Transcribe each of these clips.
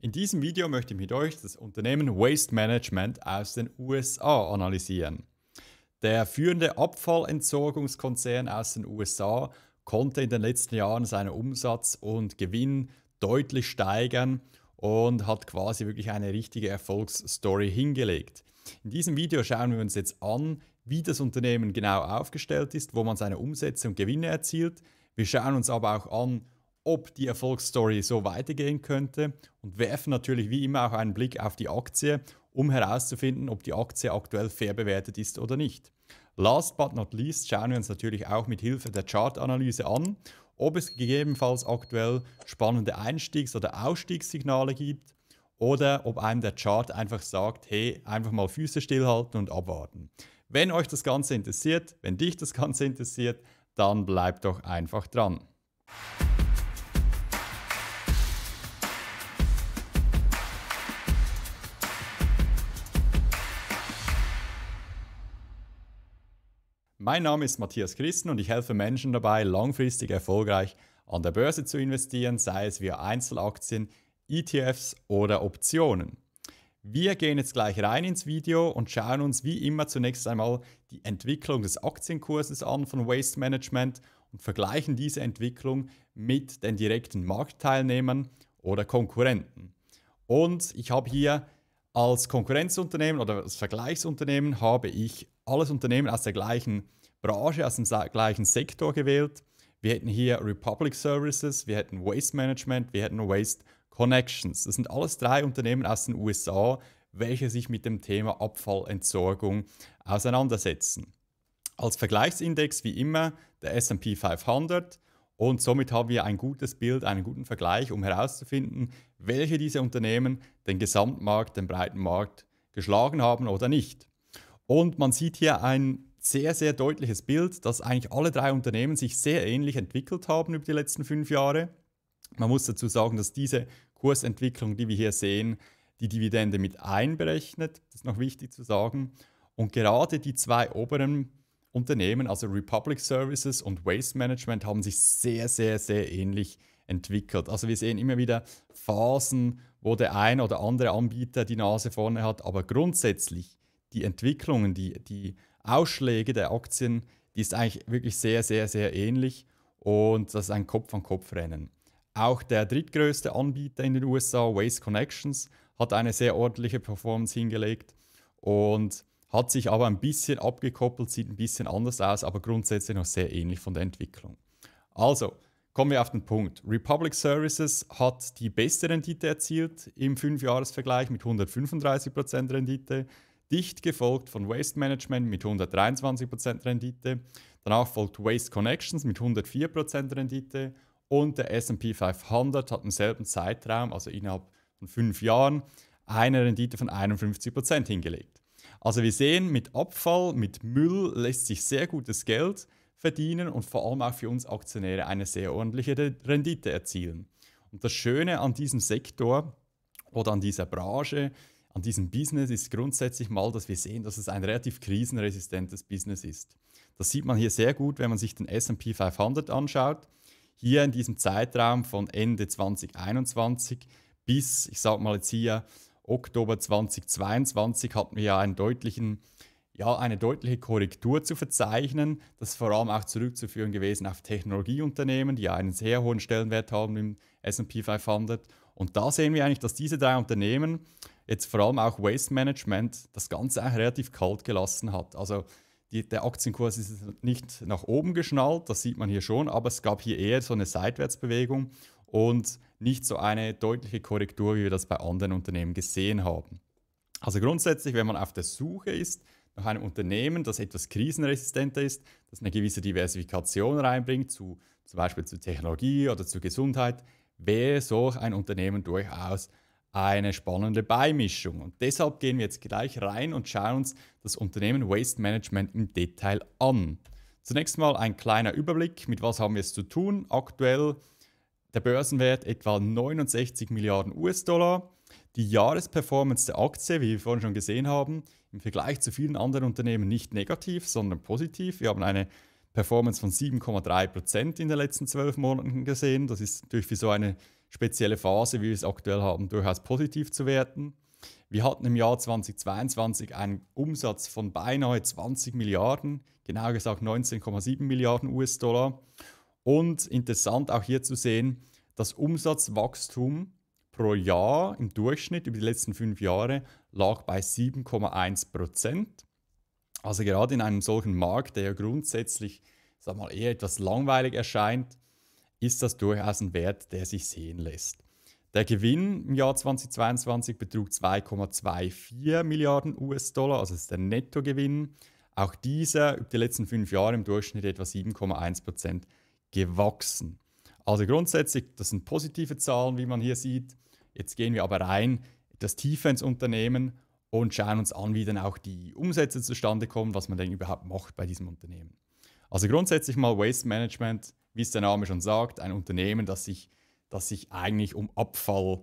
In diesem Video möchte ich mit euch das Unternehmen Waste Management aus den USA analysieren. Der führende Abfallentsorgungskonzern aus den USA konnte in den letzten Jahren seinen Umsatz und Gewinn deutlich steigern und hat quasi wirklich eine richtige Erfolgsstory hingelegt. In diesem Video schauen wir uns jetzt an, wie das Unternehmen genau aufgestellt ist, wo man seine Umsätze und Gewinne erzielt. Wir schauen uns aber auch an, ob die Erfolgsstory so weitergehen könnte und werfen natürlich wie immer auch einen Blick auf die Aktie, um herauszufinden, ob die Aktie aktuell fair bewertet ist oder nicht. Last but not least schauen wir uns natürlich auch mit Hilfe der Chartanalyse an, ob es gegebenenfalls aktuell spannende Einstiegs- oder Ausstiegssignale gibt oder ob einem der Chart einfach sagt, hey, einfach mal Füße stillhalten und abwarten. Wenn euch das Ganze interessiert, wenn dich das Ganze interessiert, dann bleibt doch einfach dran. Mein Name ist Matthias Christen und ich helfe Menschen dabei, langfristig erfolgreich an der Börse zu investieren, sei es via Einzelaktien, ETFs oder Optionen. Wir gehen jetzt gleich rein ins Video und schauen uns wie immer zunächst einmal die Entwicklung des Aktienkurses an von Waste Management und vergleichen diese Entwicklung mit den direkten Marktteilnehmern oder Konkurrenten. Und ich habe hier als Konkurrenzunternehmen oder als Vergleichsunternehmen habe ich alles Unternehmen aus der gleichen Branche, aus dem gleichen Sektor gewählt. Wir hätten hier Republic Services, wir hätten Waste Management, wir hätten Waste Connections. Das sind alles drei Unternehmen aus den USA, welche sich mit dem Thema Abfallentsorgung auseinandersetzen. Als Vergleichsindex wie immer der SP 500 und somit haben wir ein gutes Bild, einen guten Vergleich, um herauszufinden, welche dieser Unternehmen den Gesamtmarkt, den breiten Markt geschlagen haben oder nicht. Und man sieht hier ein sehr, sehr deutliches Bild, dass eigentlich alle drei Unternehmen sich sehr ähnlich entwickelt haben über die letzten fünf Jahre. Man muss dazu sagen, dass diese Kursentwicklung, die wir hier sehen, die Dividende mit einberechnet. Das ist noch wichtig zu sagen. Und gerade die zwei oberen Unternehmen, also Republic Services und Waste Management, haben sich sehr, sehr, sehr ähnlich entwickelt. Also wir sehen immer wieder Phasen, wo der ein oder andere Anbieter die Nase vorne hat, aber grundsätzlich die Entwicklungen, die, die Ausschläge der Aktien, die ist eigentlich wirklich sehr, sehr, sehr ähnlich und das ist ein Kopf-an-Kopf-Rennen. Auch der drittgrößte Anbieter in den USA, Waste Connections, hat eine sehr ordentliche Performance hingelegt und hat sich aber ein bisschen abgekoppelt, sieht ein bisschen anders aus, aber grundsätzlich noch sehr ähnlich von der Entwicklung. Also, kommen wir auf den Punkt. Republic Services hat die beste Rendite erzielt im 5-Jahres-Vergleich mit 135% Rendite dicht gefolgt von Waste Management mit 123% Rendite. Danach folgt Waste Connections mit 104% Rendite und der SP 500 hat im selben Zeitraum, also innerhalb von fünf Jahren, eine Rendite von 51% hingelegt. Also wir sehen, mit Abfall, mit Müll lässt sich sehr gutes Geld verdienen und vor allem auch für uns Aktionäre eine sehr ordentliche Rendite erzielen. Und das Schöne an diesem Sektor oder an dieser Branche ist, an diesem Business ist grundsätzlich mal, dass wir sehen, dass es ein relativ krisenresistentes Business ist. Das sieht man hier sehr gut, wenn man sich den SP 500 anschaut. Hier in diesem Zeitraum von Ende 2021 bis, ich sage mal jetzt hier, Oktober 2022 hatten wir ja einen deutlichen ja, eine deutliche Korrektur zu verzeichnen. Das ist vor allem auch zurückzuführen gewesen auf Technologieunternehmen, die einen sehr hohen Stellenwert haben im SP 500. Und da sehen wir eigentlich, dass diese drei Unternehmen jetzt vor allem auch Waste Management das Ganze auch relativ kalt gelassen hat. Also die, der Aktienkurs ist nicht nach oben geschnallt, das sieht man hier schon, aber es gab hier eher so eine Seitwärtsbewegung und nicht so eine deutliche Korrektur, wie wir das bei anderen Unternehmen gesehen haben. Also grundsätzlich, wenn man auf der Suche ist nach einem Unternehmen, das etwas krisenresistenter ist, das eine gewisse Diversifikation reinbringt, zu, zum Beispiel zu Technologie oder zu Gesundheit, wäre solch ein Unternehmen durchaus eine spannende Beimischung. Und deshalb gehen wir jetzt gleich rein und schauen uns das Unternehmen Waste Management im Detail an. Zunächst mal ein kleiner Überblick, mit was haben wir es zu tun. Aktuell der Börsenwert etwa 69 Milliarden US-Dollar. Die Jahresperformance der Aktie, wie wir vorhin schon gesehen haben, im Vergleich zu vielen anderen Unternehmen nicht negativ, sondern positiv. Wir haben eine Performance von 7,3% Prozent in den letzten zwölf Monaten gesehen. Das ist natürlich für so eine spezielle Phase, wie wir es aktuell haben, durchaus positiv zu werten. Wir hatten im Jahr 2022 einen Umsatz von beinahe 20 Milliarden, genauer gesagt 19,7 Milliarden US-Dollar. Und interessant auch hier zu sehen, das Umsatzwachstum pro Jahr im Durchschnitt über die letzten fünf Jahre lag bei 7,1 Prozent. Also gerade in einem solchen Markt, der ja grundsätzlich sag mal, eher etwas langweilig erscheint, ist das durchaus ein Wert, der sich sehen lässt. Der Gewinn im Jahr 2022 betrug 2,24 Milliarden US-Dollar, also ist der Nettogewinn. Auch dieser über die letzten fünf Jahre im Durchschnitt etwa 7,1 Prozent gewachsen. Also grundsätzlich, das sind positive Zahlen, wie man hier sieht. Jetzt gehen wir aber rein etwas tiefer ins Unternehmen und schauen uns an, wie dann auch die Umsätze zustande kommen, was man denn überhaupt macht bei diesem Unternehmen. Also grundsätzlich mal Waste Management wie es der Name schon sagt, ein Unternehmen, das sich, das sich eigentlich um Abfall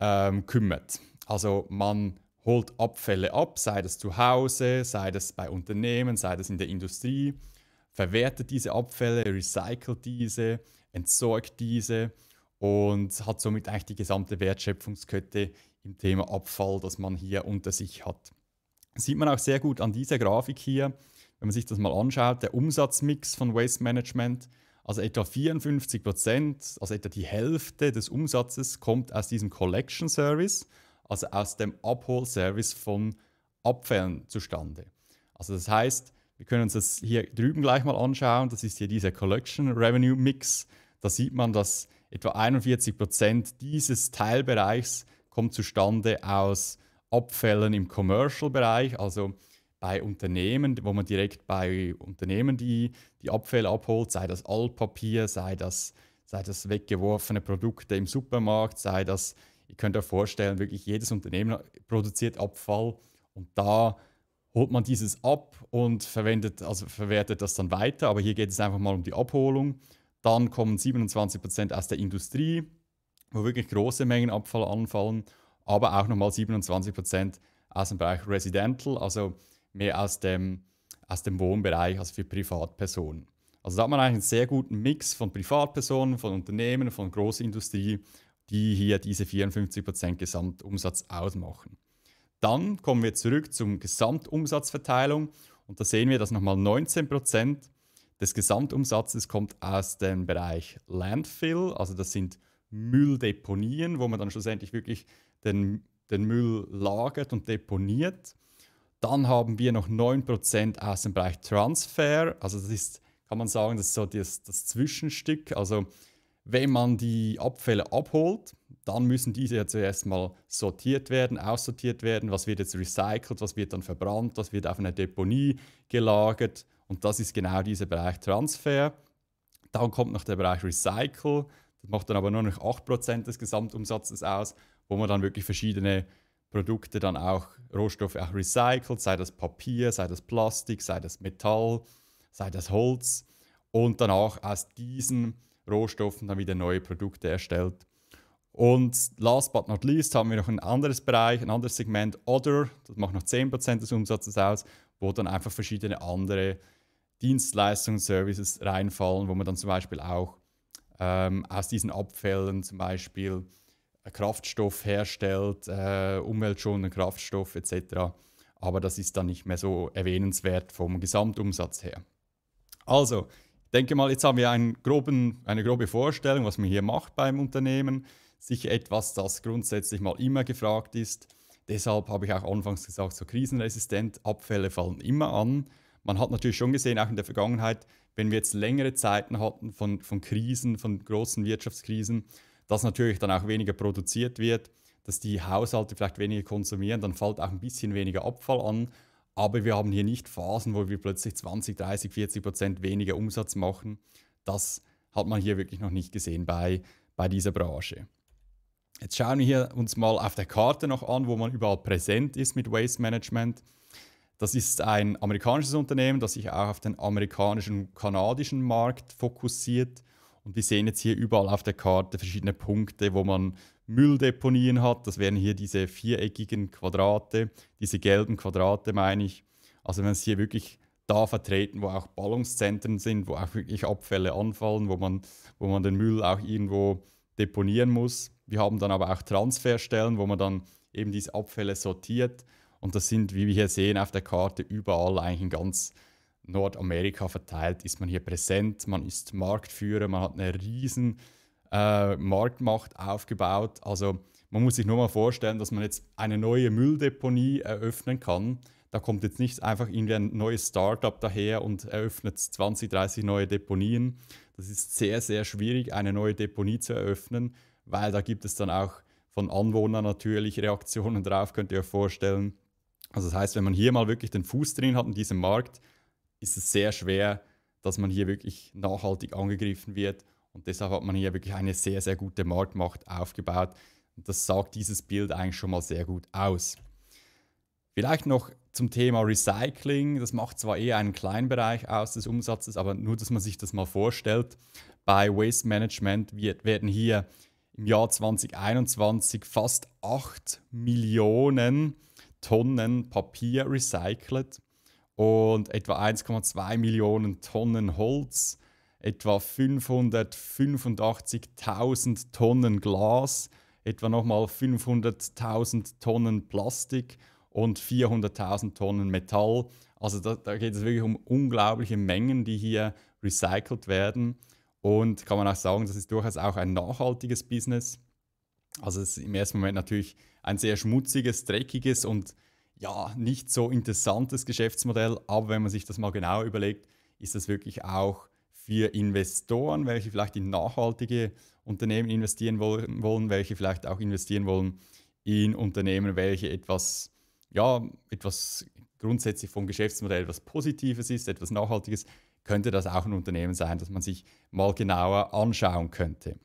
ähm, kümmert. Also man holt Abfälle ab, sei das zu Hause, sei das bei Unternehmen, sei das in der Industrie, verwertet diese Abfälle, recycelt diese, entsorgt diese und hat somit eigentlich die gesamte Wertschöpfungskette im Thema Abfall, das man hier unter sich hat. Das sieht man auch sehr gut an dieser Grafik hier, wenn man sich das mal anschaut, der Umsatzmix von Waste Management also etwa 54 Prozent, also etwa die Hälfte des Umsatzes kommt aus diesem Collection Service, also aus dem Service von Abfällen zustande. Also das heißt, wir können uns das hier drüben gleich mal anschauen. Das ist hier dieser Collection Revenue Mix. Da sieht man, dass etwa 41 Prozent dieses Teilbereichs kommt zustande aus Abfällen im Commercial-Bereich, also bei Unternehmen, wo man direkt bei Unternehmen die, die Abfälle abholt, sei das Altpapier, sei das, sei das weggeworfene Produkte im Supermarkt, sei das, ihr könnt euch vorstellen, wirklich jedes Unternehmen produziert Abfall und da holt man dieses ab und verwendet, also verwertet das dann weiter, aber hier geht es einfach mal um die Abholung. Dann kommen 27% aus der Industrie, wo wirklich große Mengen Abfall anfallen, aber auch nochmal 27% aus dem Bereich Residential, also mehr aus dem, aus dem Wohnbereich, als für Privatpersonen. Also da hat man eigentlich einen sehr guten Mix von Privatpersonen, von Unternehmen, von Großindustrie, die hier diese 54% Gesamtumsatz ausmachen. Dann kommen wir zurück zum Gesamtumsatzverteilung und da sehen wir, dass nochmal 19% des Gesamtumsatzes kommt aus dem Bereich Landfill, also das sind Mülldeponien, wo man dann schlussendlich wirklich den, den Müll lagert und deponiert. Dann haben wir noch 9% aus dem Bereich Transfer. Also das ist, kann man sagen, das ist so das, das Zwischenstück. Also wenn man die Abfälle abholt, dann müssen diese ja zuerst mal sortiert werden, aussortiert werden. Was wird jetzt recycelt, was wird dann verbrannt, was wird auf einer Deponie gelagert. Und das ist genau dieser Bereich Transfer. Dann kommt noch der Bereich Recycle. Das macht dann aber nur noch 8% des Gesamtumsatzes aus, wo man dann wirklich verschiedene Produkte dann auch Rohstoffe auch recycelt, sei das Papier, sei das Plastik, sei das Metall, sei das Holz und dann auch aus diesen Rohstoffen dann wieder neue Produkte erstellt. Und last but not least haben wir noch ein anderes Bereich, ein anderes Segment Other, das macht noch 10% des Umsatzes aus, wo dann einfach verschiedene andere Dienstleistungen, Services reinfallen, wo man dann zum Beispiel auch ähm, aus diesen Abfällen zum Beispiel Kraftstoff herstellt, äh, umweltschonenden Kraftstoff etc. Aber das ist dann nicht mehr so erwähnenswert vom Gesamtumsatz her. Also, ich denke mal, jetzt haben wir einen groben, eine grobe Vorstellung, was man hier macht beim Unternehmen. Sicher etwas, das grundsätzlich mal immer gefragt ist. Deshalb habe ich auch anfangs gesagt, so krisenresistent, Abfälle fallen immer an. Man hat natürlich schon gesehen, auch in der Vergangenheit, wenn wir jetzt längere Zeiten hatten von, von Krisen, von großen Wirtschaftskrisen, dass natürlich dann auch weniger produziert wird, dass die Haushalte vielleicht weniger konsumieren, dann fällt auch ein bisschen weniger Abfall an. Aber wir haben hier nicht Phasen, wo wir plötzlich 20, 30, 40 Prozent weniger Umsatz machen. Das hat man hier wirklich noch nicht gesehen bei, bei dieser Branche. Jetzt schauen wir hier uns mal auf der Karte noch an, wo man überall präsent ist mit Waste Management. Das ist ein amerikanisches Unternehmen, das sich auch auf den amerikanischen und kanadischen Markt fokussiert. Und die sehen jetzt hier überall auf der Karte verschiedene Punkte, wo man Mülldeponien hat. Das wären hier diese viereckigen Quadrate, diese gelben Quadrate meine ich. Also wenn es hier wirklich da vertreten, wo auch Ballungszentren sind, wo auch wirklich Abfälle anfallen, wo man, wo man den Müll auch irgendwo deponieren muss. Wir haben dann aber auch Transferstellen, wo man dann eben diese Abfälle sortiert. Und das sind, wie wir hier sehen, auf der Karte überall eigentlich ein ganz Nordamerika verteilt ist man hier präsent, man ist Marktführer, man hat eine riesen äh, Marktmacht aufgebaut. Also man muss sich nur mal vorstellen, dass man jetzt eine neue Mülldeponie eröffnen kann. Da kommt jetzt nicht einfach irgendwie ein neues Startup daher und eröffnet 20, 30 neue Deponien. Das ist sehr, sehr schwierig, eine neue Deponie zu eröffnen, weil da gibt es dann auch von Anwohnern natürlich Reaktionen drauf, könnt ihr euch vorstellen. Also das heißt, wenn man hier mal wirklich den Fuß drin hat in diesem Markt, ist es sehr schwer, dass man hier wirklich nachhaltig angegriffen wird. Und deshalb hat man hier wirklich eine sehr, sehr gute Marktmacht aufgebaut. Und das sagt dieses Bild eigentlich schon mal sehr gut aus. Vielleicht noch zum Thema Recycling. Das macht zwar eher einen kleinen Bereich aus des Umsatzes, aber nur, dass man sich das mal vorstellt. Bei Waste Management wird, werden hier im Jahr 2021 fast 8 Millionen Tonnen Papier recycelt und etwa 1,2 Millionen Tonnen Holz, etwa 585.000 Tonnen Glas, etwa nochmal 500.000 Tonnen Plastik und 400.000 Tonnen Metall. Also da, da, geht es wirklich um unglaubliche Mengen, die hier recycelt werden. Und kann man auch sagen, das ist durchaus auch ein nachhaltiges Business. Also es ist im ersten Moment natürlich ein sehr schmutziges, dreckiges und ja, nicht so interessantes Geschäftsmodell. Aber wenn man sich das mal genauer überlegt, ist das wirklich auch für Investoren, welche vielleicht in nachhaltige Unternehmen investieren wollen, welche vielleicht auch investieren wollen in Unternehmen, welche etwas, ja, etwas grundsätzlich vom Geschäftsmodell etwas Positives ist, etwas Nachhaltiges, könnte das auch ein Unternehmen sein, das man sich mal genauer anschauen könnte.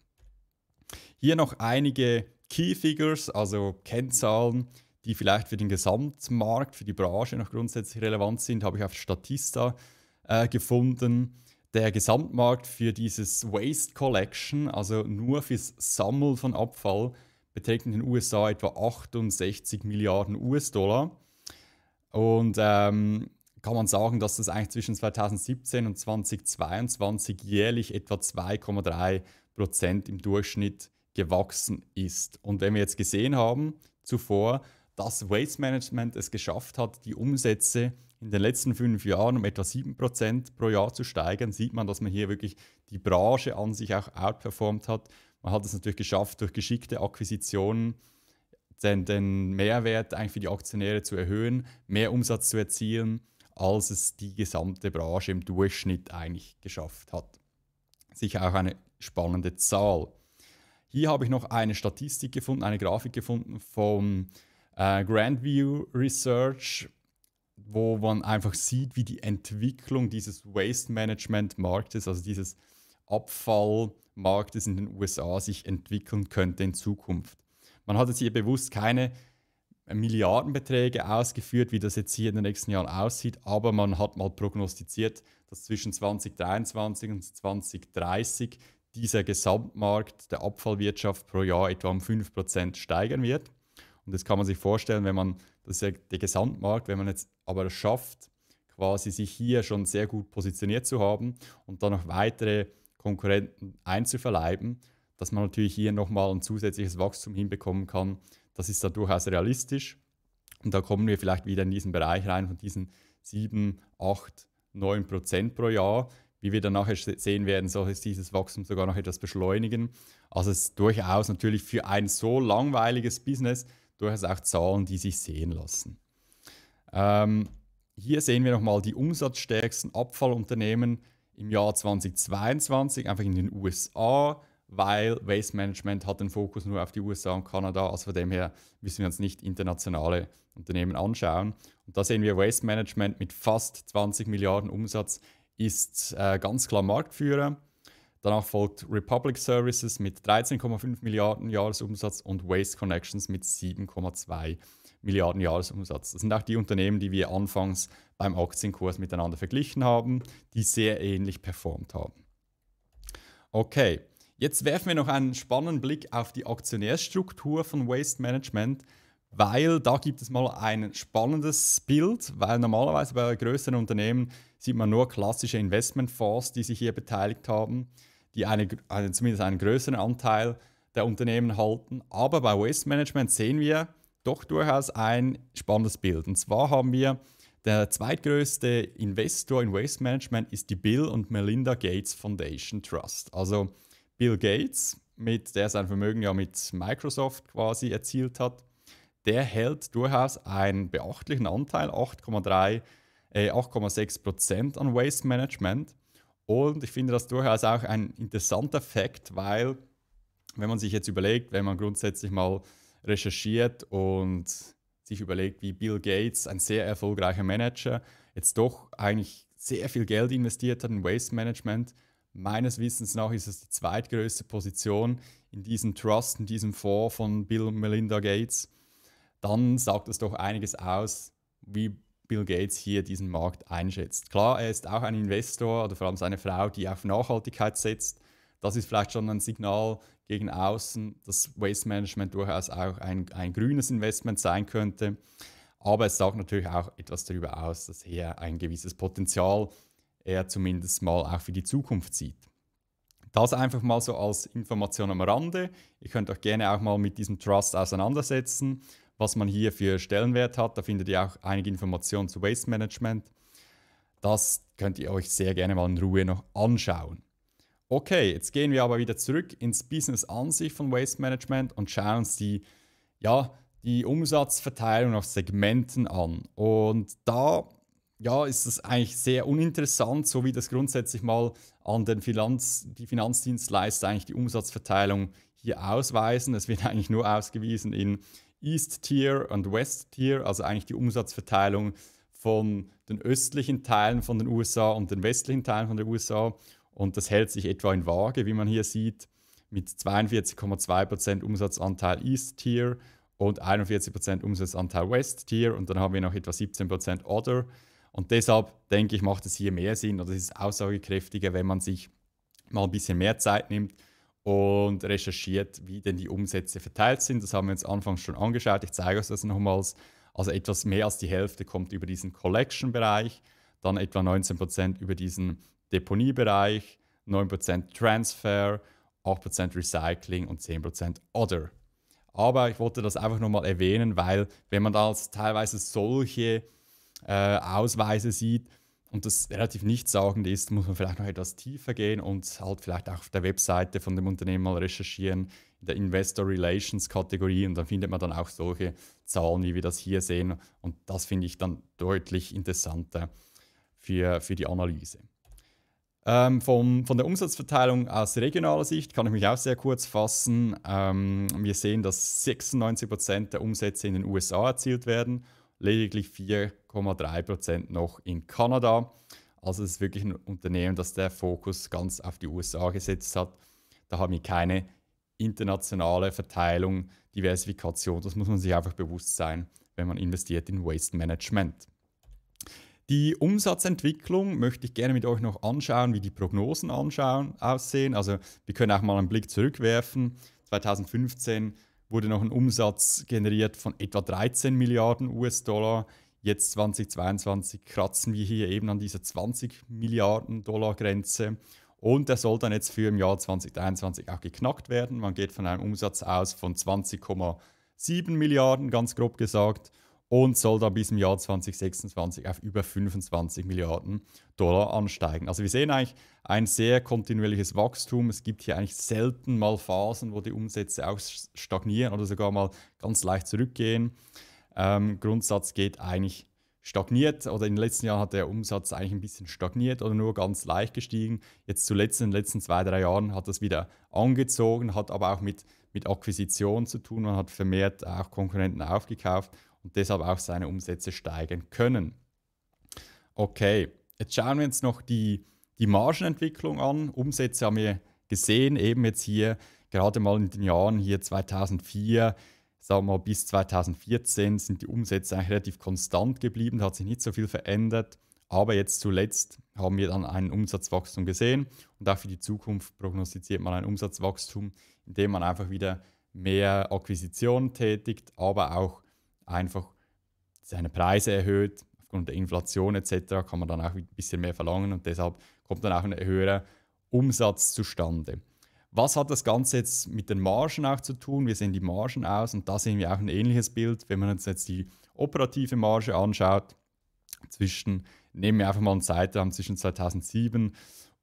Hier noch einige Key Figures, also Kennzahlen, die vielleicht für den Gesamtmarkt, für die Branche noch grundsätzlich relevant sind, habe ich auf Statista äh, gefunden. Der Gesamtmarkt für dieses Waste Collection, also nur fürs Sammeln von Abfall, beträgt in den USA etwa 68 Milliarden US-Dollar. Und ähm, kann man sagen, dass das eigentlich zwischen 2017 und 2022 jährlich etwa 2,3 Prozent im Durchschnitt gewachsen ist. Und wenn wir jetzt gesehen haben, zuvor, dass Waste Management es geschafft hat, die Umsätze in den letzten fünf Jahren um etwa 7% pro Jahr zu steigern, sieht man, dass man hier wirklich die Branche an sich auch outperformt hat. Man hat es natürlich geschafft, durch geschickte Akquisitionen den, den Mehrwert eigentlich für die Aktionäre zu erhöhen, mehr Umsatz zu erzielen, als es die gesamte Branche im Durchschnitt eigentlich geschafft hat. Sicher auch eine spannende Zahl. Hier habe ich noch eine Statistik gefunden, eine Grafik gefunden vom äh, Grandview Research, wo man einfach sieht, wie die Entwicklung dieses Waste Management Marktes, also dieses Abfallmarktes in den USA sich entwickeln könnte in Zukunft. Man hat jetzt hier bewusst keine Milliardenbeträge ausgeführt, wie das jetzt hier in den nächsten Jahren aussieht, aber man hat mal prognostiziert, dass zwischen 2023 und 2030 dieser Gesamtmarkt der Abfallwirtschaft pro Jahr etwa um 5% steigern wird. Und das kann man sich vorstellen, wenn man, das ist ja der Gesamtmarkt, wenn man jetzt aber es schafft, quasi sich hier schon sehr gut positioniert zu haben und dann noch weitere Konkurrenten einzuverleiben, dass man natürlich hier nochmal ein zusätzliches Wachstum hinbekommen kann. Das ist da durchaus realistisch. Und da kommen wir vielleicht wieder in diesen Bereich rein von diesen 7, 8, 9 Prozent pro Jahr. Wie wir dann nachher sehen werden, soll es dieses Wachstum sogar noch etwas beschleunigen. Also es ist durchaus natürlich für ein so langweiliges Business durchaus auch Zahlen, die sich sehen lassen. Ähm, hier sehen wir nochmal die umsatzstärksten Abfallunternehmen im Jahr 2022, einfach in den USA, weil Waste Management hat den Fokus nur auf die USA und Kanada. Also von dem her müssen wir uns nicht internationale Unternehmen anschauen. Und da sehen wir Waste Management mit fast 20 Milliarden Umsatz ist äh, ganz klar Marktführer. Danach folgt Republic Services mit 13,5 Milliarden Jahresumsatz und Waste Connections mit 7,2 Milliarden Jahresumsatz. Das sind auch die Unternehmen, die wir anfangs beim Aktienkurs miteinander verglichen haben, die sehr ähnlich performt haben. Okay, jetzt werfen wir noch einen spannenden Blick auf die Aktionärsstruktur von Waste Management, weil da gibt es mal ein spannendes Bild, weil normalerweise bei größeren Unternehmen sieht man nur klassische Investmentfonds, die sich hier beteiligt haben die eine, eine, zumindest einen größeren Anteil der Unternehmen halten. Aber bei Waste Management sehen wir doch durchaus ein spannendes Bild. Und zwar haben wir der zweitgrößte Investor in Waste Management ist die Bill und Melinda Gates Foundation Trust. Also Bill Gates, mit, der sein Vermögen ja mit Microsoft quasi erzielt hat, der hält durchaus einen beachtlichen Anteil, 8,3, äh, 8,6 Prozent an Waste Management. Und ich finde das durchaus auch ein interessanter Fakt, weil wenn man sich jetzt überlegt, wenn man grundsätzlich mal recherchiert und sich überlegt, wie Bill Gates, ein sehr erfolgreicher Manager, jetzt doch eigentlich sehr viel Geld investiert hat in Waste Management. Meines Wissens nach ist es die zweitgrößte Position in diesem Trust, in diesem Fonds von Bill und Melinda Gates. Dann sagt es doch einiges aus, wie Bill Gates hier diesen Markt einschätzt. Klar, er ist auch ein Investor oder vor allem seine Frau, die auf Nachhaltigkeit setzt. Das ist vielleicht schon ein Signal gegen außen, dass Waste Management durchaus auch ein, ein grünes Investment sein könnte. Aber es sagt natürlich auch etwas darüber aus, dass er ein gewisses Potenzial er zumindest mal auch für die Zukunft sieht. Das einfach mal so als Information am Rande. Ihr könnt euch gerne auch mal mit diesem Trust auseinandersetzen was man hier für Stellenwert hat. Da findet ihr auch einige Informationen zu Waste Management. Das könnt ihr euch sehr gerne mal in Ruhe noch anschauen. Okay, jetzt gehen wir aber wieder zurück ins Business an sich von Waste Management und schauen uns die, ja, die Umsatzverteilung nach Segmenten an. Und da ja, ist es eigentlich sehr uninteressant, so wie das grundsätzlich mal an den Finanz, die Finanzdienstleister eigentlich die Umsatzverteilung hier ausweisen. Es wird eigentlich nur ausgewiesen in, East Tier und West Tier, also eigentlich die Umsatzverteilung von den östlichen Teilen von den USA und den westlichen Teilen von den USA. Und das hält sich etwa in Waage, wie man hier sieht, mit 42,2% Umsatzanteil East Tier und 41% Umsatzanteil West Tier. Und dann haben wir noch etwa 17% Other. Und deshalb denke ich, macht es hier mehr Sinn oder es ist aussagekräftiger, wenn man sich mal ein bisschen mehr Zeit nimmt und recherchiert, wie denn die Umsätze verteilt sind. Das haben wir uns anfangs schon angeschaut. Ich zeige euch das nochmals. Also etwas mehr als die Hälfte kommt über diesen Collection-Bereich, dann etwa 19% über diesen Deponiebereich, 9% Transfer, 8% Recycling und 10% Other. Aber ich wollte das einfach nochmal erwähnen, weil wenn man da teilweise solche äh, Ausweise sieht, und das relativ nichtsaugend ist, muss man vielleicht noch etwas tiefer gehen und halt vielleicht auch auf der Webseite von dem Unternehmen mal recherchieren, in der Investor Relations Kategorie und dann findet man dann auch solche Zahlen, wie wir das hier sehen und das finde ich dann deutlich interessanter für, für die Analyse. Ähm, vom, von der Umsatzverteilung aus regionaler Sicht kann ich mich auch sehr kurz fassen. Ähm, wir sehen, dass 96% der Umsätze in den USA erzielt werden lediglich 4,3% noch in Kanada. Also es ist wirklich ein Unternehmen, das der Fokus ganz auf die USA gesetzt hat. Da haben wir keine internationale Verteilung, Diversifikation. Das muss man sich einfach bewusst sein, wenn man investiert in Waste Management. Die Umsatzentwicklung möchte ich gerne mit euch noch anschauen, wie die Prognosen anschauen, aussehen. Also wir können auch mal einen Blick zurückwerfen. 2015 wurde noch ein Umsatz generiert von etwa 13 Milliarden US-Dollar. Jetzt 2022 kratzen wir hier eben an dieser 20 Milliarden Dollar Grenze. Und der soll dann jetzt für im Jahr 2023 auch geknackt werden. Man geht von einem Umsatz aus von 20,7 Milliarden, ganz grob gesagt und soll da bis im Jahr 2026 auf über 25 Milliarden Dollar ansteigen. Also wir sehen eigentlich ein sehr kontinuierliches Wachstum. Es gibt hier eigentlich selten mal Phasen, wo die Umsätze auch stagnieren oder sogar mal ganz leicht zurückgehen. Ähm, Grundsatz geht eigentlich stagniert oder in den letzten Jahren hat der Umsatz eigentlich ein bisschen stagniert oder nur ganz leicht gestiegen. Jetzt zuletzt in den letzten zwei, drei Jahren hat das wieder angezogen, hat aber auch mit, mit Akquisition zu tun. Man hat vermehrt auch Konkurrenten aufgekauft und deshalb auch seine Umsätze steigen können. Okay, jetzt schauen wir uns noch die, die Margenentwicklung an. Umsätze haben wir gesehen, eben jetzt hier gerade mal in den Jahren hier 2004, sagen wir mal bis 2014 sind die Umsätze eigentlich relativ konstant geblieben, da hat sich nicht so viel verändert. Aber jetzt zuletzt haben wir dann ein Umsatzwachstum gesehen und auch für die Zukunft prognostiziert man ein Umsatzwachstum, indem man einfach wieder mehr Akquisitionen tätigt, aber auch einfach seine Preise erhöht. Aufgrund der Inflation etc. kann man dann auch ein bisschen mehr verlangen und deshalb kommt dann auch ein höherer Umsatz zustande. Was hat das Ganze jetzt mit den Margen auch zu tun? Wir sehen die Margen aus und da sehen wir auch ein ähnliches Bild, wenn man uns jetzt die operative Marge anschaut. Zwischen, nehmen wir einfach mal einen Zeitraum zwischen 2007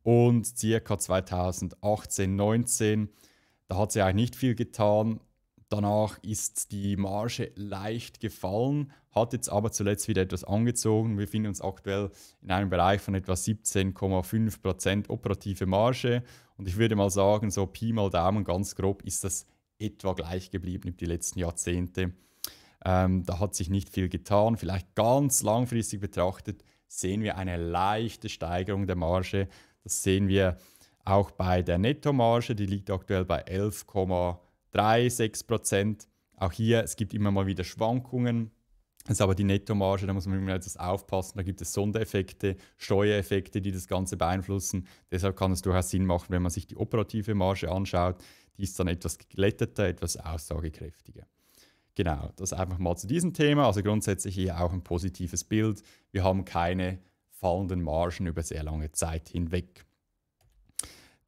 und ca. 2018, 2019. Da hat sie eigentlich nicht viel getan. Danach ist die Marge leicht gefallen, hat jetzt aber zuletzt wieder etwas angezogen. Wir finden uns aktuell in einem Bereich von etwa 17,5% operative Marge. Und ich würde mal sagen, so Pi mal Daumen ganz grob ist das etwa gleich geblieben über die letzten Jahrzehnte. Ähm, da hat sich nicht viel getan. Vielleicht ganz langfristig betrachtet sehen wir eine leichte Steigerung der Marge. Das sehen wir auch bei der Nettomarge, die liegt aktuell bei 11,5%. 3, 6 Prozent. Auch hier, es gibt immer mal wieder Schwankungen. Das ist aber die Nettomarge, da muss man immer etwas aufpassen. Da gibt es Sondereffekte, Steuereffekte, die das Ganze beeinflussen. Deshalb kann es durchaus Sinn machen, wenn man sich die operative Marge anschaut. Die ist dann etwas geglätteter, etwas aussagekräftiger. Genau, das einfach mal zu diesem Thema. Also grundsätzlich hier auch ein positives Bild. Wir haben keine fallenden Margen über sehr lange Zeit hinweg.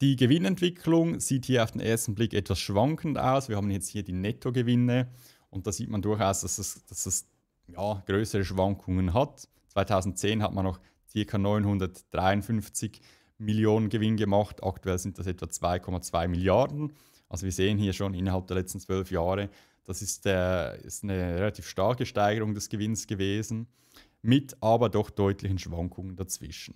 Die Gewinnentwicklung sieht hier auf den ersten Blick etwas schwankend aus. Wir haben jetzt hier die Nettogewinne und da sieht man durchaus, dass es, dass es ja, größere Schwankungen hat. 2010 hat man noch ca. 953 Millionen Gewinn gemacht. Aktuell sind das etwa 2,2 Milliarden. Also wir sehen hier schon innerhalb der letzten zwölf Jahre, das ist, äh, ist eine relativ starke Steigerung des Gewinns gewesen, mit aber doch deutlichen Schwankungen dazwischen.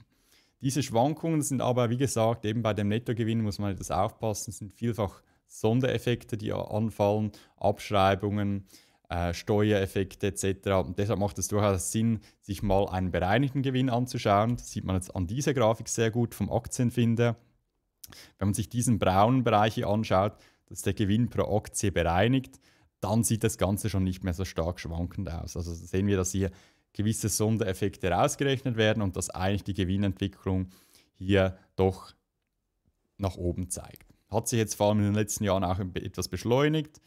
Diese Schwankungen sind aber, wie gesagt, eben bei dem Nettogewinn muss man etwas aufpassen, sind vielfach Sondereffekte, die anfallen, Abschreibungen, äh, Steuereffekte etc. Und deshalb macht es durchaus Sinn, sich mal einen bereinigten Gewinn anzuschauen. Das sieht man jetzt an dieser Grafik sehr gut vom Aktienfinder. Wenn man sich diesen braunen Bereich hier anschaut, dass der Gewinn pro Aktie bereinigt, dann sieht das Ganze schon nicht mehr so stark schwankend aus. Also sehen wir, dass hier gewisse Sondereffekte rausgerechnet werden und dass eigentlich die Gewinnentwicklung hier doch nach oben zeigt. Hat sich jetzt vor allem in den letzten Jahren auch etwas beschleunigt.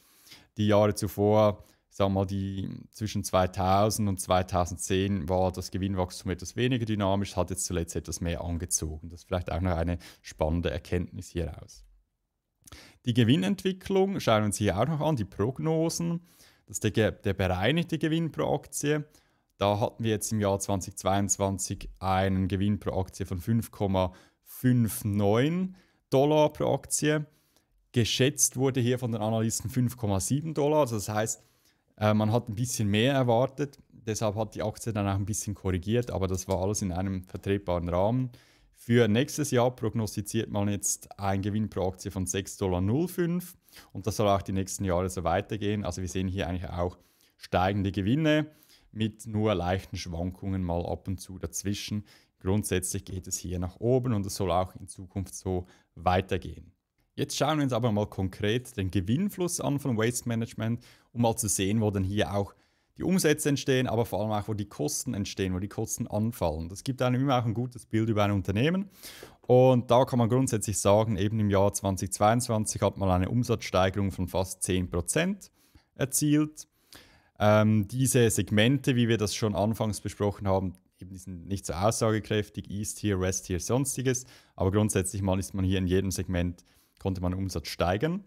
Die Jahre zuvor, sagen wir mal, die, zwischen 2000 und 2010 war das Gewinnwachstum etwas weniger dynamisch, hat jetzt zuletzt etwas mehr angezogen. Das ist vielleicht auch noch eine spannende Erkenntnis hieraus. Die Gewinnentwicklung schauen wir uns hier auch noch an, die Prognosen. Das ist der, der bereinigte Gewinn pro Aktie da hatten wir jetzt im Jahr 2022 einen Gewinn pro Aktie von 5,59 Dollar pro Aktie. Geschätzt wurde hier von den Analysten 5,7 Dollar. Also das heißt, äh, man hat ein bisschen mehr erwartet. Deshalb hat die Aktie dann auch ein bisschen korrigiert, aber das war alles in einem vertretbaren Rahmen. Für nächstes Jahr prognostiziert man jetzt einen Gewinn pro Aktie von 6,05 Dollar und das soll auch die nächsten Jahre so weitergehen. Also wir sehen hier eigentlich auch steigende Gewinne mit nur leichten Schwankungen mal ab und zu dazwischen. Grundsätzlich geht es hier nach oben und es soll auch in Zukunft so weitergehen. Jetzt schauen wir uns aber mal konkret den Gewinnfluss an von Waste Management, um mal zu sehen, wo denn hier auch die Umsätze entstehen, aber vor allem auch, wo die Kosten entstehen, wo die Kosten anfallen. Das gibt einem immer auch ein gutes Bild über ein Unternehmen. Und da kann man grundsätzlich sagen, eben im Jahr 2022 hat man eine Umsatzsteigerung von fast 10% erzielt ähm, diese Segmente, wie wir das schon anfangs besprochen haben, eben sind nicht so aussagekräftig, East-Tier, West-Tier, sonstiges. Aber grundsätzlich mal ist man hier in jedem Segment, konnte man Umsatz steigern.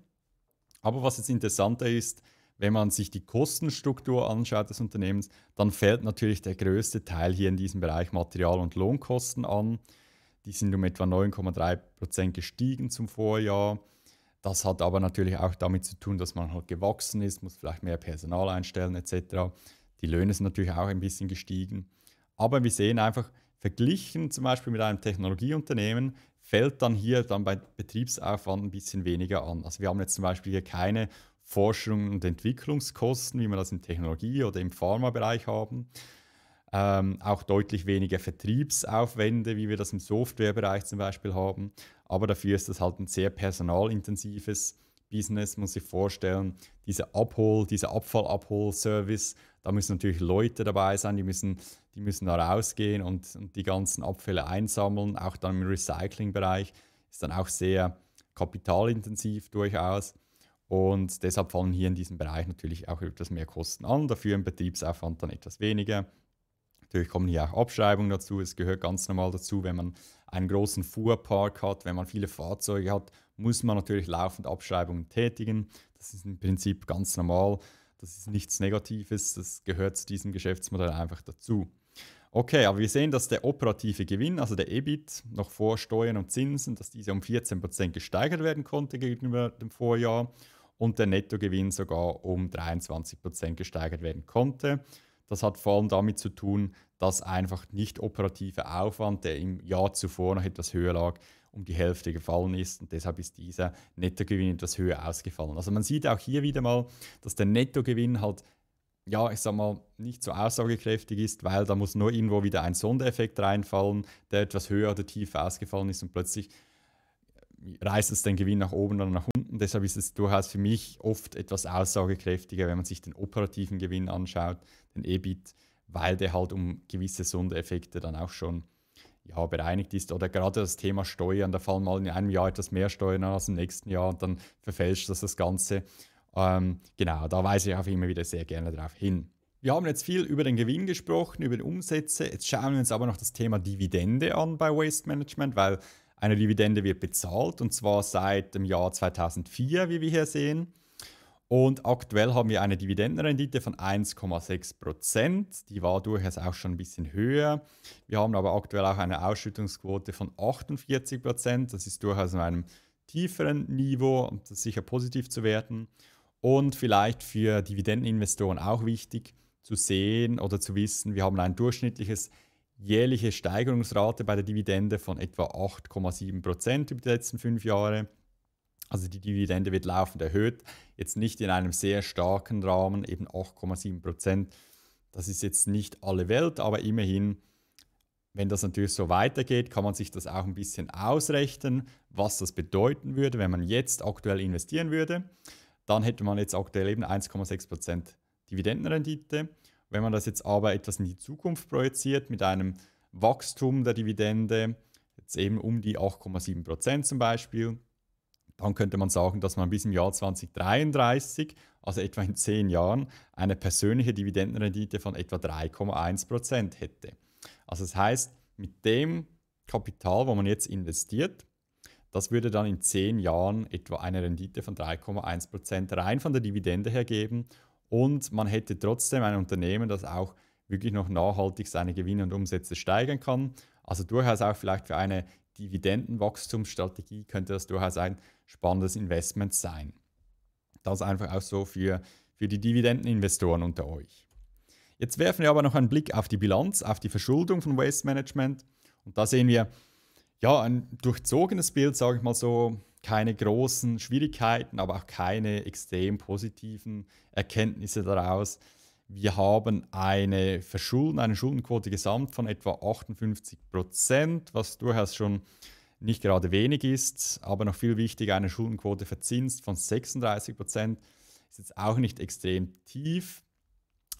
Aber was jetzt interessanter ist, wenn man sich die Kostenstruktur anschaut des Unternehmens, dann fällt natürlich der größte Teil hier in diesem Bereich Material- und Lohnkosten an. Die sind um etwa 9,3% gestiegen zum Vorjahr. Das hat aber natürlich auch damit zu tun, dass man halt gewachsen ist, muss vielleicht mehr Personal einstellen etc. Die Löhne sind natürlich auch ein bisschen gestiegen. Aber wir sehen einfach, verglichen zum Beispiel mit einem Technologieunternehmen, fällt dann hier dann bei Betriebsaufwand ein bisschen weniger an. Also wir haben jetzt zum Beispiel hier keine Forschung und Entwicklungskosten, wie wir das in Technologie oder im Pharmabereich haben ähm, auch deutlich weniger Vertriebsaufwände, wie wir das im Softwarebereich zum Beispiel haben. Aber dafür ist das halt ein sehr personalintensives Business, muss ich vorstellen. Diese Abhol, dieser Abfallabholservice, da müssen natürlich Leute dabei sein, die müssen, die müssen da rausgehen und, und die ganzen Abfälle einsammeln. Auch dann im Recyclingbereich ist dann auch sehr kapitalintensiv durchaus. Und deshalb fallen hier in diesem Bereich natürlich auch etwas mehr Kosten an, dafür im Betriebsaufwand dann etwas weniger. Natürlich kommen hier auch Abschreibungen dazu. Es gehört ganz normal dazu, wenn man einen großen Fuhrpark hat, wenn man viele Fahrzeuge hat, muss man natürlich laufend Abschreibungen tätigen. Das ist im Prinzip ganz normal. Das ist nichts Negatives. Das gehört zu diesem Geschäftsmodell einfach dazu. Okay, aber wir sehen, dass der operative Gewinn, also der EBIT, noch vor Steuern und Zinsen, dass diese um 14% gesteigert werden konnte gegenüber dem Vorjahr und der Nettogewinn sogar um 23% gesteigert werden konnte. Das hat vor allem damit zu tun, dass einfach nicht operativer Aufwand, der im Jahr zuvor noch etwas höher lag, um die Hälfte gefallen ist und deshalb ist dieser Nettogewinn etwas höher ausgefallen. Also man sieht auch hier wieder mal, dass der Nettogewinn halt ja, ich sag mal, nicht so aussagekräftig ist, weil da muss nur irgendwo wieder ein Sondereffekt reinfallen, der etwas höher oder tiefer ausgefallen ist und plötzlich reißt es den Gewinn nach oben oder nach unten. Deshalb ist es durchaus für mich oft etwas aussagekräftiger, wenn man sich den operativen Gewinn anschaut, den EBIT, weil der halt um gewisse Sondereffekte dann auch schon ja, bereinigt ist. Oder gerade das Thema Steuern, da fallen mal in einem Jahr etwas mehr Steuern an als im nächsten Jahr und dann verfälscht das das Ganze. Ähm, genau, da weise ich auch immer wieder sehr gerne darauf hin. Wir haben jetzt viel über den Gewinn gesprochen, über die Umsätze. Jetzt schauen wir uns aber noch das Thema Dividende an bei Waste Management, weil eine Dividende wird bezahlt und zwar seit dem Jahr 2004, wie wir hier sehen. Und aktuell haben wir eine Dividendenrendite von 1,6 Prozent. Die war durchaus auch schon ein bisschen höher. Wir haben aber aktuell auch eine Ausschüttungsquote von 48 Prozent. Das ist durchaus in einem tieferen Niveau, um das sicher positiv zu werten. Und vielleicht für Dividendeninvestoren auch wichtig zu sehen oder zu wissen, wir haben ein durchschnittliches jährliche Steigerungsrate bei der Dividende von etwa 8,7 Prozent über die letzten fünf Jahre. Also die Dividende wird laufend erhöht, jetzt nicht in einem sehr starken Rahmen, eben 8,7 Prozent. Das ist jetzt nicht alle Welt, aber immerhin, wenn das natürlich so weitergeht, kann man sich das auch ein bisschen ausrechnen, was das bedeuten würde, wenn man jetzt aktuell investieren würde. Dann hätte man jetzt aktuell eben 1,6 Prozent Dividendenrendite. Wenn man das jetzt aber etwas in die Zukunft projiziert mit einem Wachstum der Dividende, jetzt eben um die 8,7 Prozent zum Beispiel, dann könnte man sagen, dass man bis im Jahr 2033, also etwa in zehn Jahren, eine persönliche Dividendenrendite von etwa 3,1 Prozent hätte. Also das heißt, mit dem Kapital, wo man jetzt investiert, das würde dann in zehn Jahren etwa eine Rendite von 3,1 Prozent rein von der Dividende her geben und man hätte trotzdem ein Unternehmen, das auch wirklich noch nachhaltig seine Gewinne und Umsätze steigern kann. Also durchaus auch vielleicht für eine Dividendenwachstumsstrategie könnte das durchaus ein spannendes Investment sein. Das einfach auch so für, für die Dividendeninvestoren unter euch. Jetzt werfen wir aber noch einen Blick auf die Bilanz, auf die Verschuldung von Waste Management. Und da sehen wir ja ein durchzogenes Bild, sage ich mal so, keine großen Schwierigkeiten, aber auch keine extrem positiven Erkenntnisse daraus. Wir haben eine, Verschulden, eine Schuldenquote gesamt von etwa 58 Prozent, was durchaus schon nicht gerade wenig ist, aber noch viel wichtiger, eine Schuldenquote verzinst von 36 Prozent ist jetzt auch nicht extrem tief.